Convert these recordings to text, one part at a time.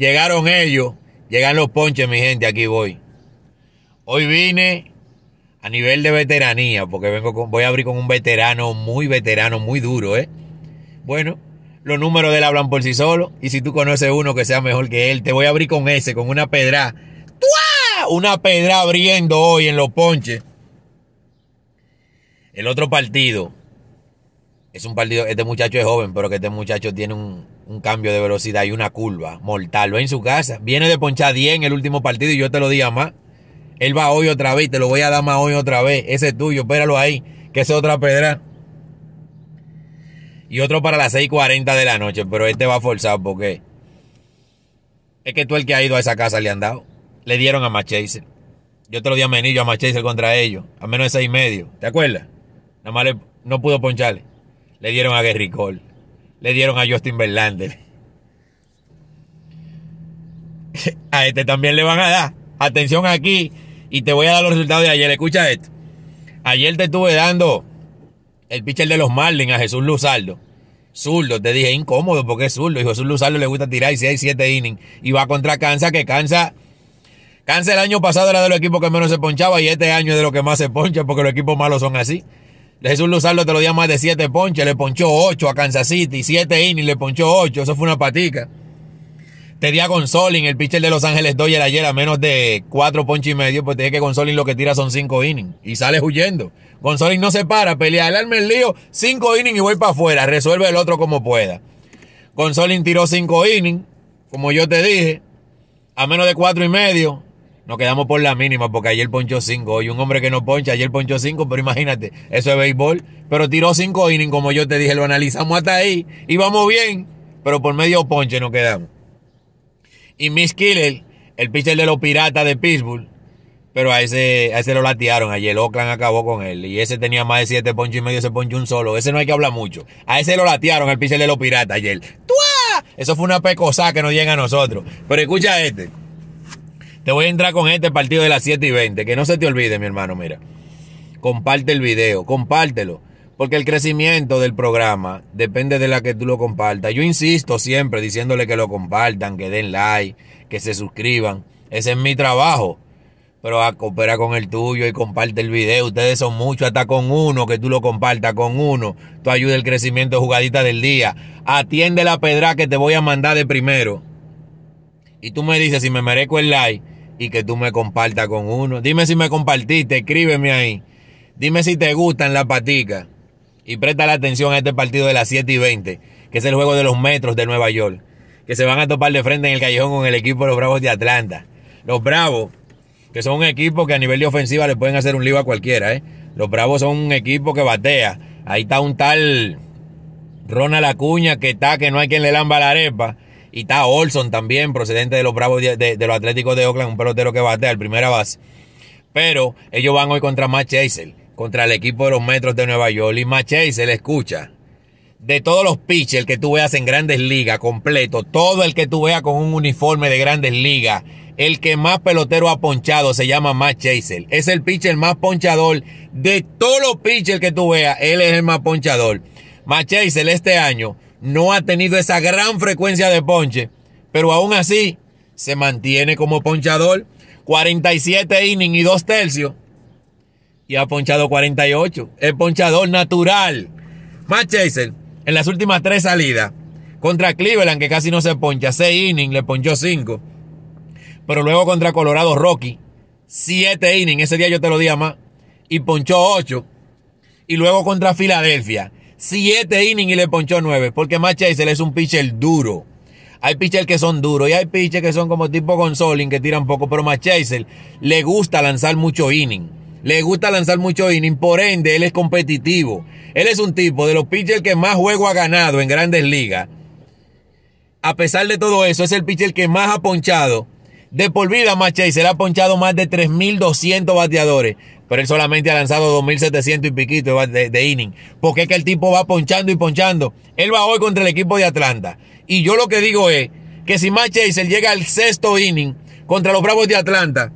Llegaron ellos, llegan los ponches, mi gente, aquí voy. Hoy vine a nivel de veteranía, porque vengo voy a abrir con un veterano muy veterano, muy duro, ¿eh? Bueno, los números de él hablan por sí solo, y si tú conoces uno que sea mejor que él, te voy a abrir con ese, con una pedra. ¡Tua! Una pedra abriendo hoy en los ponches. El otro partido, es un partido, este muchacho es joven, pero que este muchacho tiene un, un cambio de velocidad y una curva mortal. Va en su casa. Viene de ponchar 10 en el último partido y yo te lo di a más. Él va hoy otra vez te lo voy a dar más hoy otra vez. Ese es tuyo, espéralo ahí, que es otra pedra. Y otro para las 6.40 de la noche, pero este va forzado porque es que tú el que ha ido a esa casa le han dado. Le dieron a Machaser. Yo te lo di a Menillo a Machaser contra ellos, a menos de seis y medio. ¿Te acuerdas? Nada más no pudo poncharle. Le dieron a Cole le dieron a Justin Verlander. A este también le van a dar. Atención aquí y te voy a dar los resultados de ayer. Escucha esto. Ayer te estuve dando el pitcher de los Marlins a Jesús Luzardo. Zurdo, te dije incómodo porque es zurdo. Y Jesús Luzardo le gusta tirar y hay 7 innings. Y va contra cansa que cansa, cansa. el año pasado era de los equipos que menos se ponchaba y este año es de los que más se poncha porque los equipos malos son así. Jesús Luzardo te lo dio más de 7 ponches, le ponchó 8 a Kansas City, 7 innings, le ponchó 8, eso fue una patica. Te di a Gonzolin, el pitcher de Los Ángeles Doyle ayer a menos de 4 ponches y medio, pues te dije que Gonzolin lo que tira son 5 innings y sales huyendo. Gonzolin no se para, pelea, alarme el lío, 5 innings y voy para afuera, resuelve el otro como pueda. Gonzolin tiró 5 innings, como yo te dije, a menos de 4 y medio, nos quedamos por la mínima porque ayer ponchó cinco... Hoy un hombre que no poncha, ayer ponchó 5, pero imagínate, eso es béisbol. Pero tiró 5 innings, como yo te dije, lo analizamos hasta ahí y vamos bien, pero por medio ponche nos quedamos. Y Miss Killer, el pitcher de los piratas de Pittsburgh, pero a ese, a ese lo latearon ayer. Oakland acabó con él. Y ese tenía más de 7 ponchos y medio, ese ponchó un solo. Ese no hay que hablar mucho. A ese lo latearon, el pitcher de los piratas ayer. ¡Tua! Eso fue una pecosá que nos llega a nosotros. Pero escucha este. Te voy a entrar con este partido de las 7 y 20. Que no se te olvide, mi hermano, mira. Comparte el video, compártelo. Porque el crecimiento del programa depende de la que tú lo compartas. Yo insisto siempre diciéndole que lo compartan, que den like, que se suscriban. Ese es mi trabajo. Pero a, coopera con el tuyo y comparte el video. Ustedes son muchos, hasta con uno, que tú lo compartas con uno. Tú ayudas el crecimiento de jugadita del día. Atiende la pedra que te voy a mandar de primero. Y tú me dices si me merezco el like y que tú me compartas con uno. Dime si me compartiste, escríbeme ahí. Dime si te gustan las paticas. Y presta la atención a este partido de las 7 y 20, que es el juego de los metros de Nueva York, que se van a topar de frente en el callejón con el equipo de los Bravos de Atlanta. Los Bravos, que son un equipo que a nivel de ofensiva le pueden hacer un lío a cualquiera, ¿eh? Los Bravos son un equipo que batea. Ahí está un tal Ronald Acuña que está que no hay quien le lamba la arepa. Y está Olson también, procedente de los Bravos de, los Atléticos de Oakland, un pelotero que batea al primera base. Pero ellos van hoy contra Matt Chasel, contra el equipo de los Metros de Nueva York. Y Matt Chasel, escucha, de todos los pitchers que tú veas en grandes ligas, completo, todo el que tú veas con un uniforme de grandes ligas, el que más pelotero ha ponchado se llama Matt Chasel. Es el pitcher más ponchador de todos los pitchers que tú veas. Él es el más ponchador. Matt Chasel este año no ha tenido esa gran frecuencia de ponche, pero aún así se mantiene como ponchador. 47 innings y 2 tercios. Y ha ponchado 48. El ponchador natural. Matt Chaser, en las últimas tres salidas, contra Cleveland, que casi no se poncha, 6 innings, le ponchó 5. Pero luego contra Colorado Rocky, 7 innings, ese día yo te lo di a más, y ponchó 8. Y luego contra Filadelfia, 7 innings y le ponchó 9. Porque Matt es un pitcher duro. Hay pitchers que son duros y hay pitchers que son como tipo Gonzolin que tiran poco. Pero Matt le gusta lanzar mucho inning. Le gusta lanzar mucho inning. Por ende, él es competitivo. Él es un tipo de los pitchers que más juego ha ganado en grandes ligas. A pesar de todo eso, es el pitcher que más ha ponchado. De por vida, Matt ha ponchado más de 3.200 bateadores pero él solamente ha lanzado 2.700 y piquito de, inning. Porque es que el tipo va ponchando y ponchando. Él va hoy contra el equipo de Atlanta. Y yo lo que digo es que si Matt Chaser llega al sexto inning contra los Bravos de Atlanta,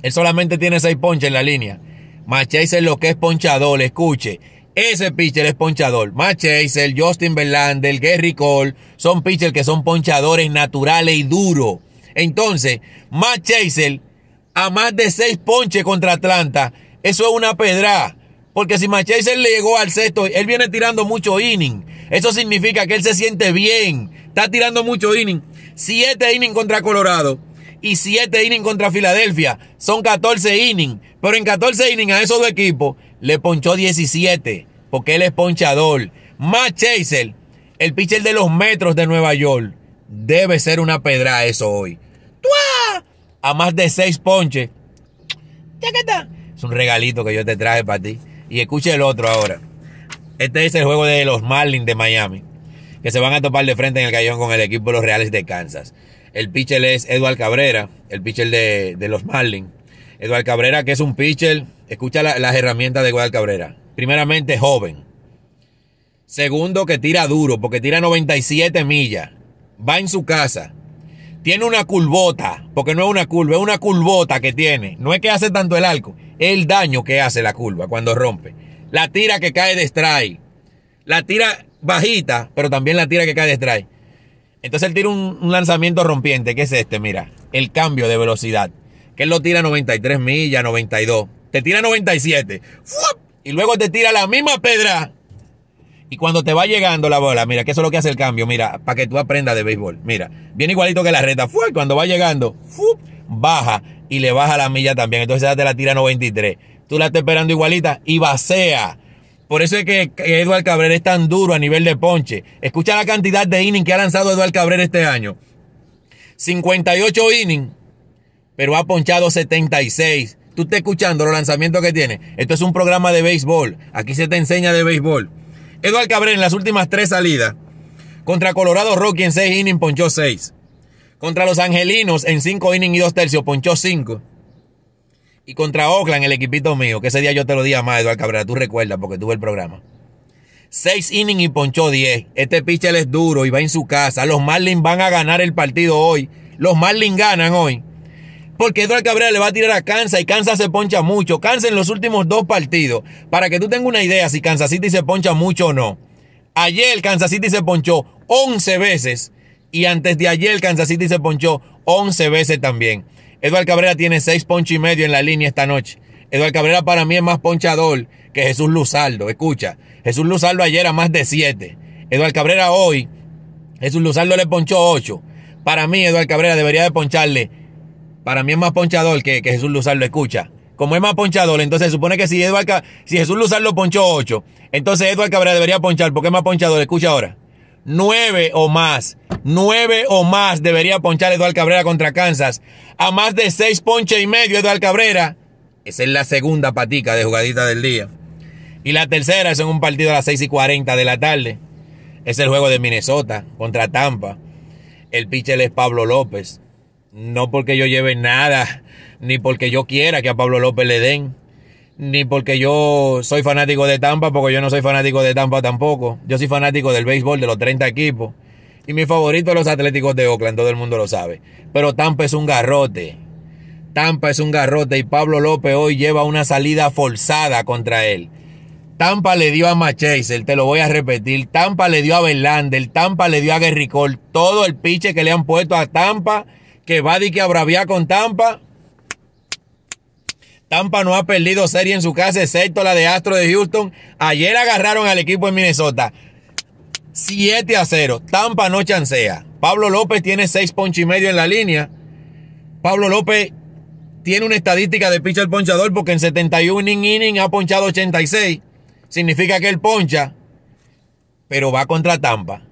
él solamente tiene seis ponches en la línea. Matt Chaser lo que es ponchador, escuche. Ese pitcher es ponchador. Matt Chaser, Justin Verlander, Gary Cole, son pitchers que son ponchadores naturales y duros. Entonces, Matt Chaser a más de seis ponches contra Atlanta. Eso es una pedra. Porque si Chaser le llegó al sexto, él viene tirando mucho inning. Eso significa que él se siente bien. Está tirando mucho inning. 7 inning contra Colorado y 7 inning contra Filadelfia. Son 14 innings. Pero en 14 inning a esos dos equipos le ponchó 17. Porque él es ponchador. Matt el pitcher de los metros de Nueva York. Debe ser una pedra eso hoy a más de seis ponches. Es un regalito que yo te traje para ti. Y escuche el otro ahora. Este es el juego de los Marlins de Miami, que se van a topar de frente en el callejón con el equipo de los Reales de Kansas. El pitcher es Eduard Cabrera, el pitcher de, de los Marlins. Eduard Cabrera, que es un pitcher, escucha las herramientas de Eduard Cabrera. Primeramente, joven. Segundo, que tira duro, porque tira 97 millas. Va en su casa tiene una culbota, porque no es una curva, es una culbota que tiene. No es que hace tanto el arco, es el daño que hace la curva cuando rompe. La tira que cae de strike. La tira bajita, pero también la tira que cae de strike. Entonces él tira un, lanzamiento rompiente, que es este, mira, el cambio de velocidad. Que él lo tira 93 millas, 92. Te tira 97. Y luego te tira la misma pedra y cuando te va llegando la bola, mira, que eso es lo que hace el cambio, mira, para que tú aprendas de béisbol. Mira, viene igualito que la reta. Fue cuando va llegando, baja y le baja la milla también. Entonces ya te la tira 93. Tú la estás esperando igualita y vacea. Por eso es que Eduardo Cabrera es tan duro a nivel de ponche. Escucha la cantidad de innings que ha lanzado Eduardo Cabrera este año. 58 innings, pero ha ponchado 76. Tú estás escuchando los lanzamientos que tiene. Esto es un programa de béisbol. Aquí se te enseña de béisbol. Eduard Cabrera en las últimas tres salidas. Contra Colorado Rocky en seis innings ponchó seis. Contra los Angelinos en cinco innings y dos tercios ponchó cinco. Y contra Oakland, el equipito mío, que ese día yo te lo di a más, Eduardo Cabrera, tú recuerdas porque tuve el programa. Seis innings y ponchó diez. Este pitcher es duro y va en su casa. Los Marlins van a ganar el partido hoy. Los Marlins ganan hoy. Porque Eduardo Cabrera le va a tirar a Kansas y Kansas se poncha mucho. Kansas en los últimos dos partidos. Para que tú tengas una idea si Kansas City se poncha mucho o no. Ayer Kansas City se ponchó 11 veces. Y antes de ayer Kansas City se ponchó 11 veces también. Eduardo Cabrera tiene 6 ponchos y medio en la línea esta noche. Eduardo Cabrera para mí es más ponchador que Jesús Luzardo. Escucha, Jesús Luzardo ayer a más de 7. Eduardo Cabrera hoy, Jesús Luzardo le ponchó 8. Para mí, Eduardo Cabrera debería de poncharle para mí es más ponchador que, que Jesús Luzardo, escucha. Como es más ponchador, entonces se supone que si, si Jesús Luzardo lo ponchó 8, entonces Eduardo Cabrera debería ponchar porque es más ponchador. Escucha ahora. Nueve o más. nueve o más debería ponchar Eduardo Cabrera contra Kansas. A más de seis ponches y medio Eduardo Cabrera. Esa es la segunda patica de jugadita del día. Y la tercera es en un partido a las 6 y 40 de la tarde. Es el juego de Minnesota contra Tampa. El pitcher es Pablo López. No porque yo lleve nada, ni porque yo quiera que a Pablo López le den, ni porque yo soy fanático de Tampa, porque yo no soy fanático de Tampa tampoco. Yo soy fanático del béisbol de los 30 equipos. Y mi favorito es los Atléticos de Oakland, todo el mundo lo sabe. Pero Tampa es un garrote. Tampa es un garrote y Pablo López hoy lleva una salida forzada contra él. Tampa le dio a Machaser, te lo voy a repetir. Tampa le dio a Verlander, Tampa le dio a Guerricol. Todo el piche que le han puesto a Tampa que va de que abraviar con Tampa. Tampa no ha perdido serie en su casa, excepto la de Astro de Houston. Ayer agarraron al equipo en Minnesota. 7 a 0. Tampa no chancea. Pablo López tiene 6 ponches y medio en la línea. Pablo López tiene una estadística de pitcher ponchador porque en 71 inning ha ponchado 86. Significa que él poncha, pero va contra Tampa.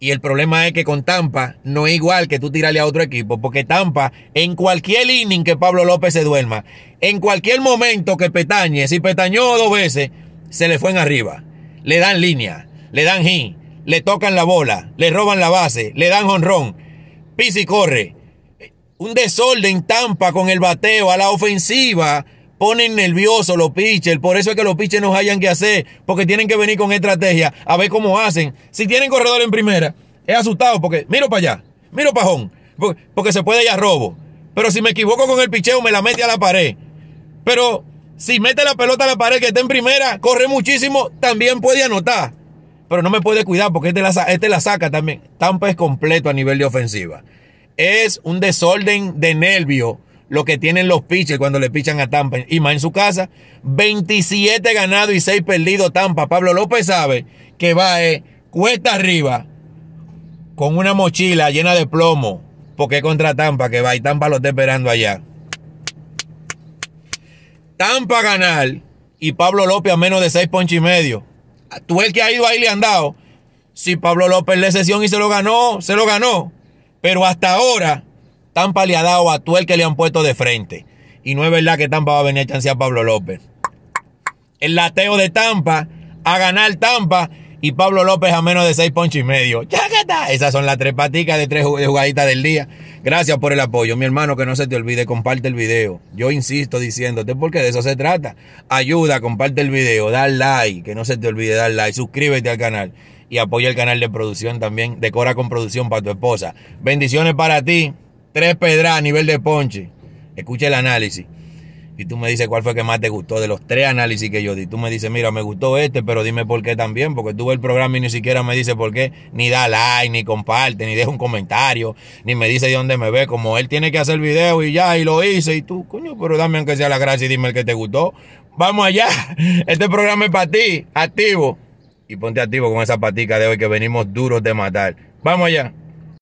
Y el problema es que con Tampa no es igual que tú tirarle a otro equipo, porque Tampa, en cualquier inning que Pablo López se duerma, en cualquier momento que petañe, si petañó dos veces, se le fue en arriba. Le dan línea, le dan hit, le tocan la bola, le roban la base, le dan honrón, pis y corre. Un desorden Tampa con el bateo a la ofensiva ponen nerviosos los pitchers. Por eso es que los pitchers no hayan que hacer, porque tienen que venir con estrategia a ver cómo hacen. Si tienen corredor en primera, es asustado porque miro para allá, miro pajón, porque, porque se puede ir a robo. Pero si me equivoco con el picheo, me la mete a la pared. Pero si mete la pelota a la pared que está en primera, corre muchísimo, también puede anotar. Pero no me puede cuidar porque este la, este la saca también. Tampa es completo a nivel de ofensiva. Es un desorden de nervio lo que tienen los piches cuando le pichan a Tampa. Y más en su casa, 27 ganados y 6 perdidos Tampa. Pablo López sabe que va eh, cuesta arriba con una mochila llena de plomo. Porque es contra Tampa que va y Tampa lo está esperando allá. Tampa ganar y Pablo López a menos de 6 ponches y medio. Tú el que ha ido ahí le han dado. Si Pablo López le sesión y se lo ganó, se lo ganó. Pero hasta ahora Tampa le ha dado a tú el que le han puesto de frente. Y no es verdad que Tampa va a venir a chancear a Pablo López. El lateo de Tampa, a ganar Tampa y Pablo López a menos de seis ponches y medio. está, Esas son las tres paticas de tres jugaditas del día. Gracias por el apoyo, mi hermano, que no se te olvide, comparte el video. Yo insisto diciéndote porque de eso se trata. Ayuda, comparte el video, da like, que no se te olvide dar like, suscríbete al canal y apoya el canal de producción también, decora con producción para tu esposa. Bendiciones para ti tres pedras a nivel de ponche. Escucha el análisis. Y tú me dices cuál fue el que más te gustó de los tres análisis que yo di. Tú me dices, mira, me gustó este, pero dime por qué también, porque tú ves el programa y ni siquiera me dice por qué, ni da like, ni comparte, ni deja un comentario, ni me dice de dónde me ve, como él tiene que hacer video y ya, y lo hice, y tú, coño, pero dame aunque sea la gracia y dime el que te gustó. Vamos allá, este programa es para ti, activo. Y ponte activo con esa patica de hoy que venimos duros de matar. Vamos allá.